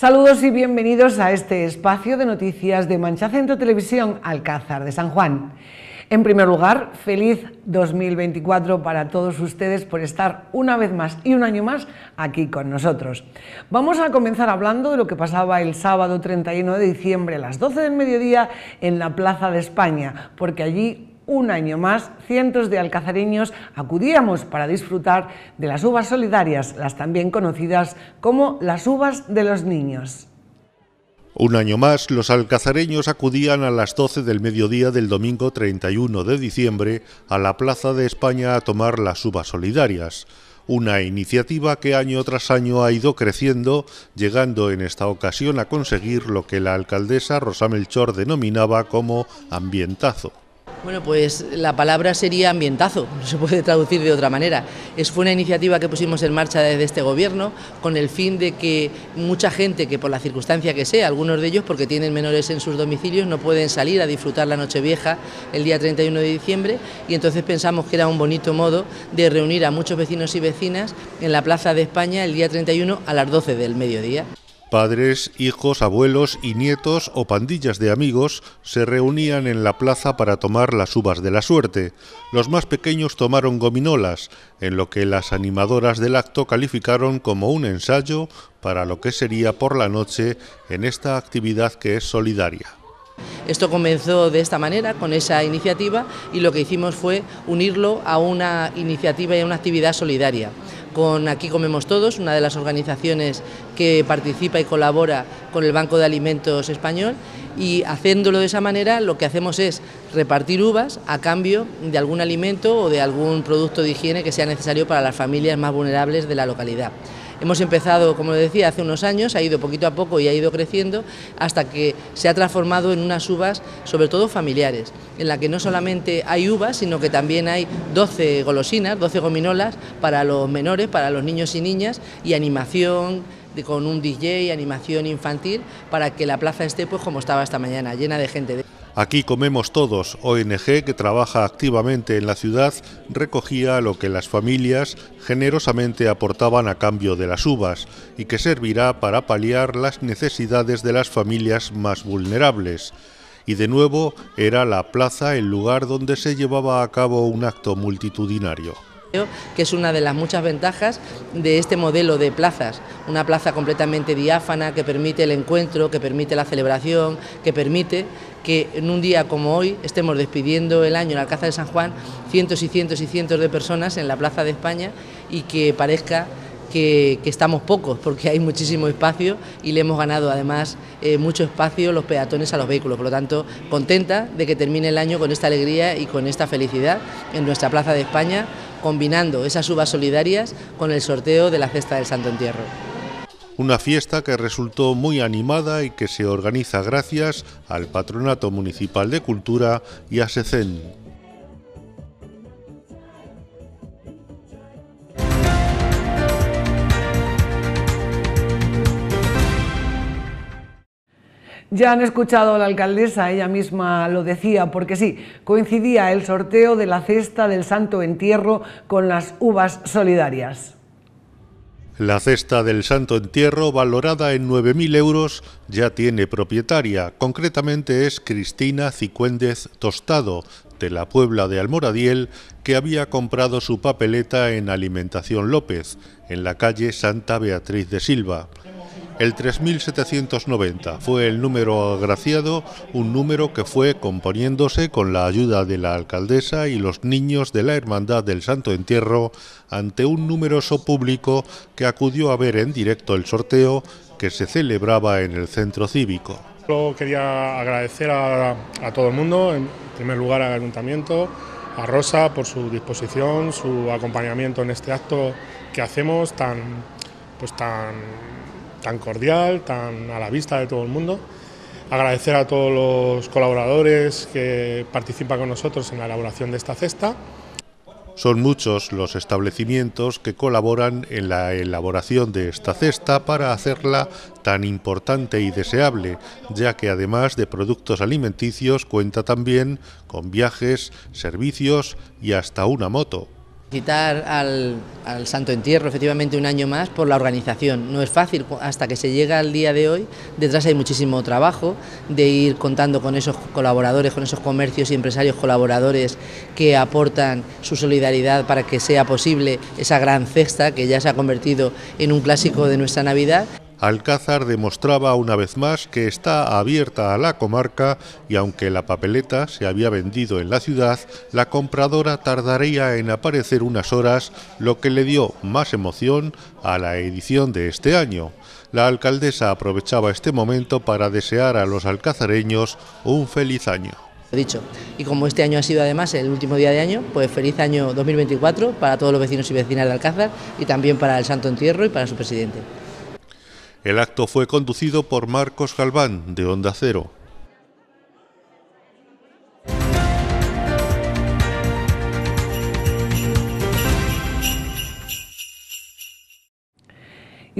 Saludos y bienvenidos a este espacio de noticias de Mancha Centro Televisión Alcázar de San Juan. En primer lugar, feliz 2024 para todos ustedes por estar una vez más y un año más aquí con nosotros. Vamos a comenzar hablando de lo que pasaba el sábado 31 de diciembre a las 12 del mediodía en la Plaza de España, porque allí un año más, cientos de alcazareños acudíamos para disfrutar de las uvas solidarias, las también conocidas como las uvas de los niños. Un año más, los alcazareños acudían a las 12 del mediodía del domingo 31 de diciembre a la Plaza de España a tomar las uvas solidarias, una iniciativa que año tras año ha ido creciendo, llegando en esta ocasión a conseguir lo que la alcaldesa Rosa Melchor denominaba como ambientazo. Bueno, pues la palabra sería ambientazo, no se puede traducir de otra manera. Es, fue una iniciativa que pusimos en marcha desde este gobierno con el fin de que mucha gente que por la circunstancia que sea, algunos de ellos porque tienen menores en sus domicilios, no pueden salir a disfrutar la Nochevieja el día 31 de diciembre y entonces pensamos que era un bonito modo de reunir a muchos vecinos y vecinas en la Plaza de España el día 31 a las 12 del mediodía. Padres, hijos, abuelos y nietos o pandillas de amigos se reunían en la plaza para tomar las uvas de la suerte. Los más pequeños tomaron gominolas, en lo que las animadoras del acto calificaron como un ensayo para lo que sería por la noche en esta actividad que es solidaria. Esto comenzó de esta manera, con esa iniciativa, y lo que hicimos fue unirlo a una iniciativa y a una actividad solidaria con Aquí Comemos Todos, una de las organizaciones que participa y colabora con el Banco de Alimentos Español, y haciéndolo de esa manera lo que hacemos es repartir uvas a cambio de algún alimento o de algún producto de higiene que sea necesario para las familias más vulnerables de la localidad. Hemos empezado, como decía, hace unos años, ha ido poquito a poco y ha ido creciendo hasta que se ha transformado en unas uvas, sobre todo familiares, en la que no solamente hay uvas, sino que también hay 12 golosinas, 12 gominolas para los menores, para los niños y niñas, y animación, con un DJ, animación infantil, para que la plaza esté pues como estaba esta mañana, llena de gente. Aquí comemos todos, ONG que trabaja activamente en la ciudad, recogía lo que las familias generosamente aportaban a cambio de las uvas y que servirá para paliar las necesidades de las familias más vulnerables. Y de nuevo era la plaza el lugar donde se llevaba a cabo un acto multitudinario que es una de las muchas ventajas de este modelo de plazas, una plaza completamente diáfana que permite el encuentro, que permite la celebración, que permite que en un día como hoy estemos despidiendo el año en la Alcázar de San Juan cientos y cientos y cientos de personas en la Plaza de España y que parezca que, estamos pocos porque hay muchísimo espacio y le hemos ganado además eh, mucho espacio los peatones a los vehículos. Por lo tanto, contenta de que termine el año con esta alegría y con esta felicidad en nuestra Plaza de España combinando esas uvas solidarias con el sorteo de la cesta del Santo Entierro. Una fiesta que resultó muy animada y que se organiza gracias al Patronato Municipal de Cultura y a SECEN. Ya han escuchado a la alcaldesa, ella misma lo decía, porque sí, coincidía el sorteo de la cesta del Santo Entierro con las uvas solidarias. La cesta del Santo Entierro, valorada en 9.000 euros, ya tiene propietaria. Concretamente es Cristina Cicuéndez Tostado, de la Puebla de Almoradiel, que había comprado su papeleta en Alimentación López, en la calle Santa Beatriz de Silva. El 3790 fue el número agraciado, un número que fue componiéndose con la ayuda de la alcaldesa y los niños de la Hermandad del Santo Entierro ante un numeroso público que acudió a ver en directo el sorteo que se celebraba en el centro cívico. quería agradecer a, todo el mundo, en primer lugar al ayuntamiento, a Rosa por su disposición, su acompañamiento en este acto que hacemos tan, pues tan tan cordial, tan a la vista de todo el mundo. Agradecer a todos los colaboradores que participan con nosotros en la elaboración de esta cesta. Son muchos los establecimientos que colaboran en la elaboración de esta cesta para hacerla tan importante y deseable, ya que además de productos alimenticios cuenta también con viajes, servicios y hasta una moto. Felicitar al, al, Santo Entierro efectivamente un año más por la organización. No es fácil, hasta que se llega al día de hoy, detrás hay muchísimo trabajo de ir contando con esos colaboradores, con esos comercios y empresarios colaboradores que aportan su solidaridad para que sea posible esa gran cesta que ya se ha convertido en un clásico de nuestra Navidad. Alcázar demostraba una vez más que está abierta a la comarca y aunque la papeleta se había vendido en la ciudad, la compradora tardaría en aparecer unas horas, lo que le dio más emoción a la edición de este año. La alcaldesa aprovechaba este momento para desear a los alcazareños un feliz año dicho. Y como este año ha sido además el último día de año, pues feliz año 2024 para todos los vecinos y vecinas de Alcázar y también para el Santo Entierro y para su presidente. El acto fue conducido por Marcos Galván, de Onda Cero.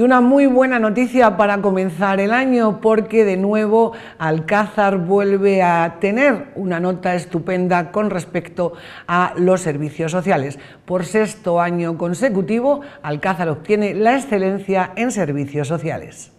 Y una muy buena noticia para comenzar el año porque de nuevo Alcázar vuelve a tener una nota estupenda con respecto a los servicios sociales. Por sexto año consecutivo, Alcázar obtiene la excelencia en servicios sociales.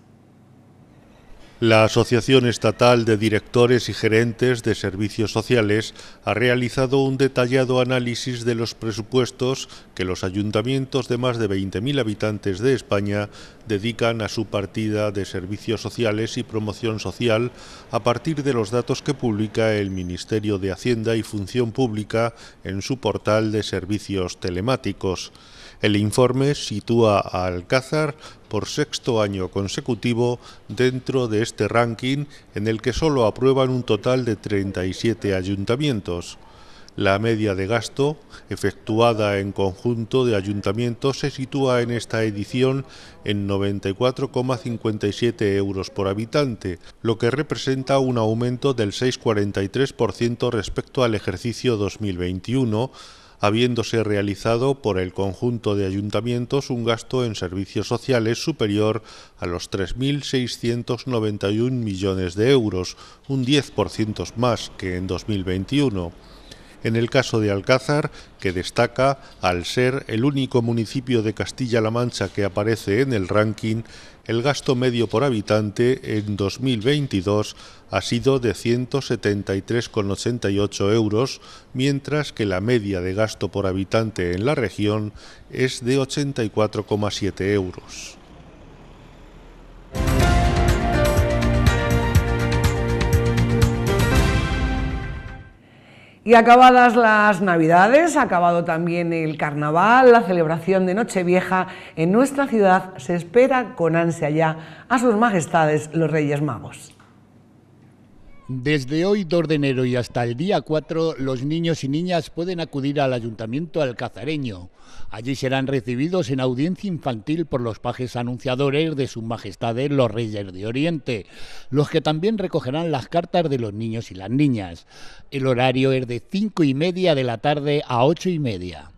La Asociación Estatal de Directores y Gerentes de Servicios Sociales ha realizado un detallado análisis de los presupuestos que los ayuntamientos de más de 20.000 habitantes de España dedican a su partida de Servicios Sociales y Promoción Social a partir de los datos que publica el Ministerio de Hacienda y Función Pública en su portal de servicios telemáticos. El informe sitúa a Alcázar por sexto año consecutivo dentro de este ranking en el que solo aprueban un total de 37 ayuntamientos. La media de gasto, efectuada en conjunto de ayuntamientos, se sitúa en esta edición en 94,57 euros por habitante, lo que representa un aumento del 6,43% respecto al ejercicio 2021, habiéndose realizado por el conjunto de ayuntamientos un gasto en servicios sociales superior a los 3.691 millones de euros, un 10% más que en 2021 en el caso de Alcázar, que destaca al ser el único municipio de Castilla-La Mancha que aparece en el ranking, el gasto medio por habitante en 2022 ha sido de 173,88 euros, mientras que la media de gasto por habitante en la región es de 84,7 euros. Y acabadas las Navidades, acabado también el Carnaval, la celebración de Nochevieja, en nuestra ciudad se espera con ansia ya a sus majestades los Reyes Magos. Desde hoy 2 de enero y hasta el día 4, los niños y niñas pueden acudir al Ayuntamiento Alcazareño. Allí serán recibidos en audiencia infantil por los pajes anunciadores de sus majestades los Reyes de Oriente, los que también recogerán las cartas de los niños y las niñas. El horario es de 5 y media de la tarde a 8 y media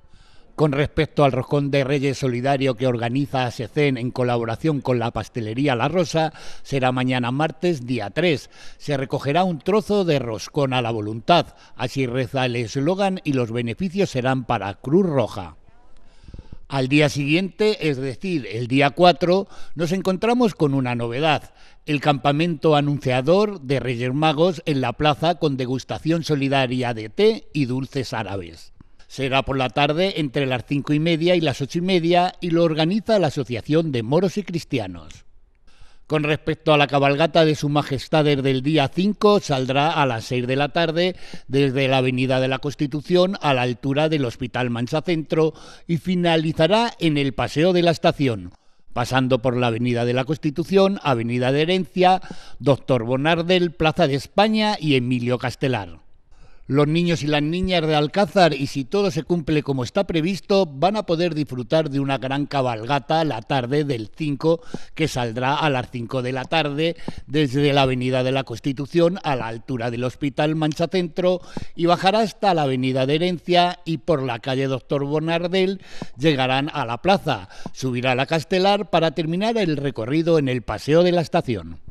con respecto al roscón de Reyes Solidario que organiza ASECEN en colaboración con la pastelería La Rosa, será mañana martes día 3. Se recogerá un trozo de roscón a la voluntad, así reza el eslogan y los beneficios serán para Cruz Roja. Al día siguiente, es decir, el día 4, nos encontramos con una novedad, el campamento anunciador de Reyes Magos en la plaza con degustación solidaria de té y dulces árabes. Será por la tarde entre las cinco y media y las ocho y media y lo organiza la Asociación de Moros y Cristianos. Con respecto a la cabalgata de Su Majestad desde el día 5, saldrá a las 6 de la tarde desde la Avenida de la Constitución a la altura del Hospital Mancha Centro y finalizará en el Paseo de la Estación, pasando por la Avenida de la Constitución, Avenida de Herencia, Doctor Bonardel, Plaza de España y Emilio Castelar. Los niños y las niñas de Alcázar, y si todo se cumple como está previsto, van a poder disfrutar de una gran cabalgata la tarde del 5, que saldrá a las 5 de la tarde desde la Avenida de la Constitución a la altura del Hospital Mancha Centro y bajará hasta la Avenida de Herencia y por la calle Doctor Bonardel llegarán a la plaza. Subirá a la Castelar para terminar el recorrido en el Paseo de la Estación.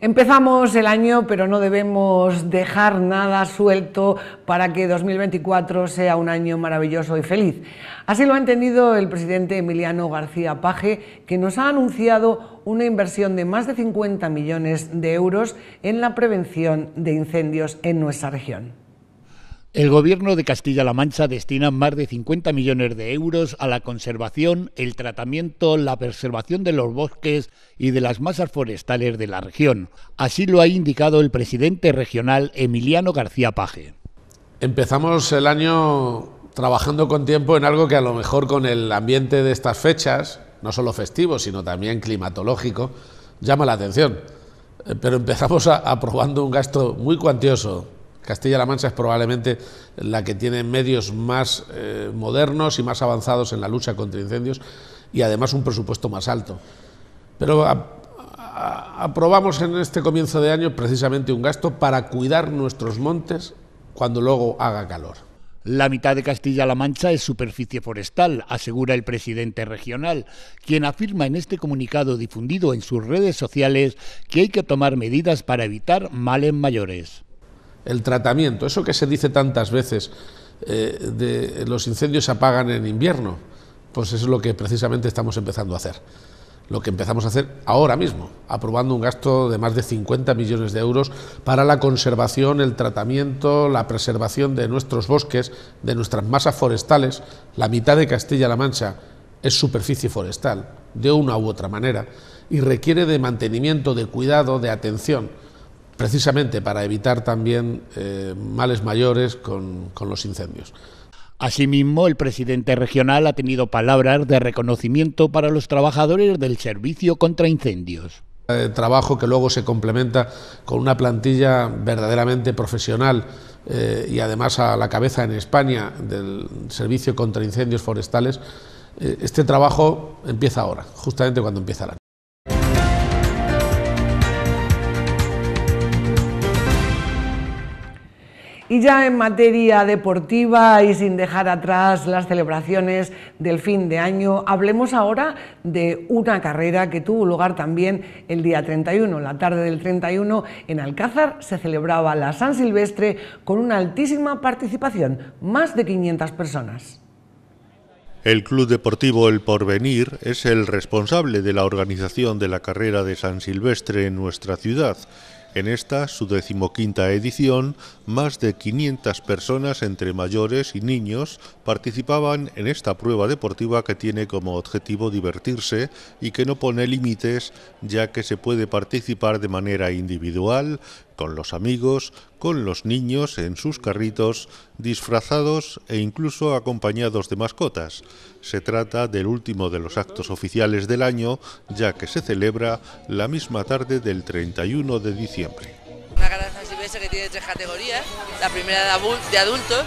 Empezamos el año, pero no debemos dejar nada suelto para que 2024 sea un año maravilloso y feliz. Así lo ha entendido el presidente Emiliano García Paje, que nos ha anunciado una inversión de más de 50 millones de euros en la prevención de incendios en nuestra región. El gobierno de Castilla-La Mancha destina más de 50 millones de euros a la conservación, el tratamiento, la preservación de los bosques y de las masas forestales de la región. Así lo ha indicado el presidente regional Emiliano García Paje. Empezamos el año trabajando con tiempo en algo que a lo mejor con el ambiente de estas fechas, no solo festivo, sino también climatológico, llama la atención. Eh, pero empezamos aprobando un gasto muy cuantioso Castilla-La Mancha es probablemente la que tiene medios más eh, modernos y más avanzados en la lucha contra incendios y además un presupuesto más alto. Pero aprobamos en este comienzo de año precisamente un gasto para cuidar nuestros montes cuando luego haga calor. La mitad de Castilla-La Mancha es superficie forestal, asegura el presidente regional, quien afirma en este comunicado difundido en sus redes sociales que hay que tomar medidas para evitar males mayores el tratamiento, eso que se dice tantas veces, eh, de los incendios se apagan en invierno, pues eso es lo que precisamente estamos empezando a hacer. Lo que empezamos a hacer ahora mismo, aprobando un gasto de más de 50 millones de euros para la conservación, el tratamiento, la preservación de nuestros bosques, de nuestras masas forestales. La mitad de Castilla-La Mancha es superficie forestal, de una u otra manera, y requiere de mantenimiento, de cuidado, de atención precisamente para evitar también eh, males mayores con, los incendios. Asimismo, el presidente regional ha tenido palabras de reconocimiento para los trabajadores del servicio contra incendios. Eh, trabajo que luego se complementa con una plantilla verdaderamente profesional eh, y además a la cabeza en España del servicio contra incendios forestales. este trabajo empieza ahora, justamente cuando empieza la Y ya en materia deportiva y sin dejar atrás las celebraciones del fin de año, hablemos ahora de una carrera que tuvo lugar también el día 31. La tarde del 31 en Alcázar se celebraba la San Silvestre con una altísima participación, más de 500 personas. El Club Deportivo El Porvenir es el responsable de la organización de la carrera de San Silvestre en nuestra ciudad en esta, su decimoquinta edición, más de 500 personas entre mayores y niños participaban en esta prueba deportiva que tiene como objetivo divertirse y que no pone límites ya que se puede participar de manera individual con los amigos, con los niños en sus carritos, disfrazados e incluso acompañados de mascotas. Se trata del último de los actos oficiales del año, ya que se celebra la misma tarde del 31 de diciembre. Una granja que tiene tres categorías, la primera de adultos,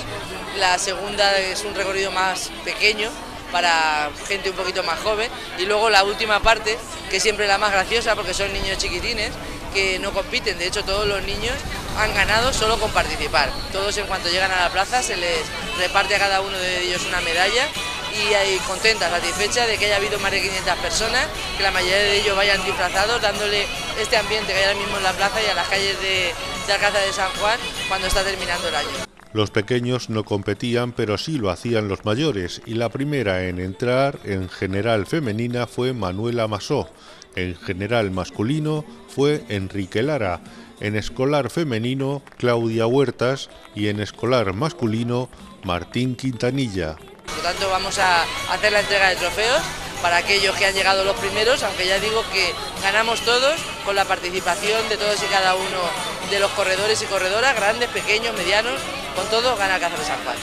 la segunda es un recorrido más pequeño para gente un poquito más joven y luego la última parte, que siempre la más graciosa porque son niños chiquitines, que no compiten, de hecho todos los niños han ganado solo con participar. Todos en cuanto llegan a la plaza se les reparte a cada uno de ellos una medalla y hay contenta, satisfecha de que haya habido más de 500 personas, que la mayoría de ellos vayan disfrazados, dándole este ambiente que hay ahora mismo en la plaza y a las calles de, la casa de San Juan cuando está terminando el año. Los pequeños no competían, pero sí lo hacían los mayores, y la primera en entrar, en general femenina, fue Manuela Masó, en general masculino fue Enrique Lara, en escolar femenino Claudia Huertas y en escolar masculino Martín Quintanilla. Por tanto, vamos a hacer la entrega de trofeos para aquellos que han llegado los primeros, aunque ya digo que ganamos todos con la participación de todos y cada uno de los corredores y corredoras, grandes, pequeños, medianos, con todos gana Cáceres San Juan.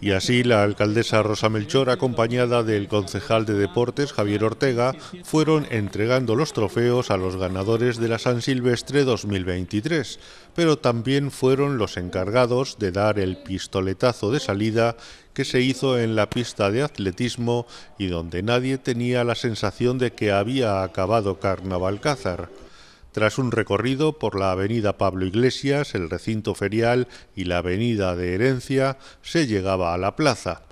Y así la alcaldesa Rosa Melchor, acompañada del concejal de deportes Javier Ortega, fueron entregando los trofeos a los ganadores de la San Silvestre 2023, pero también fueron los encargados de dar el pistoletazo de salida que se hizo en la pista de atletismo y donde nadie tenía la sensación de que había acabado Carnaval Cázar. Tras un recorrido por la avenida Pablo Iglesias, el recinto ferial y la avenida de Herencia, se llegaba a la plaza.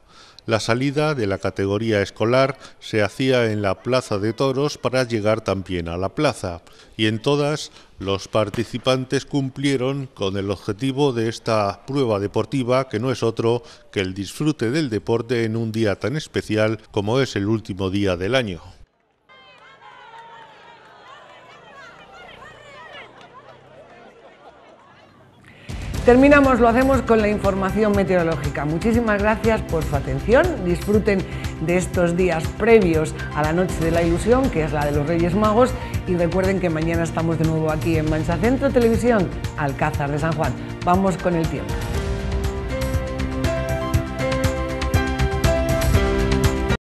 La salida de la categoría escolar se hacía en la Plaza de Toros para llegar también a la plaza, y en todas los participantes cumplieron con el objetivo de esta prueba deportiva que no es otro que el disfrute del deporte en un día tan especial como es el último día del año. Terminamos, lo hacemos con la información meteorológica. Muchísimas gracias por su atención. Disfruten de estos días previos a la Noche de la Ilusión, que es la de los Reyes Magos. Y recuerden que mañana estamos de nuevo aquí en Mancha Centro Televisión, Alcázar de San Juan. Vamos con el tiempo.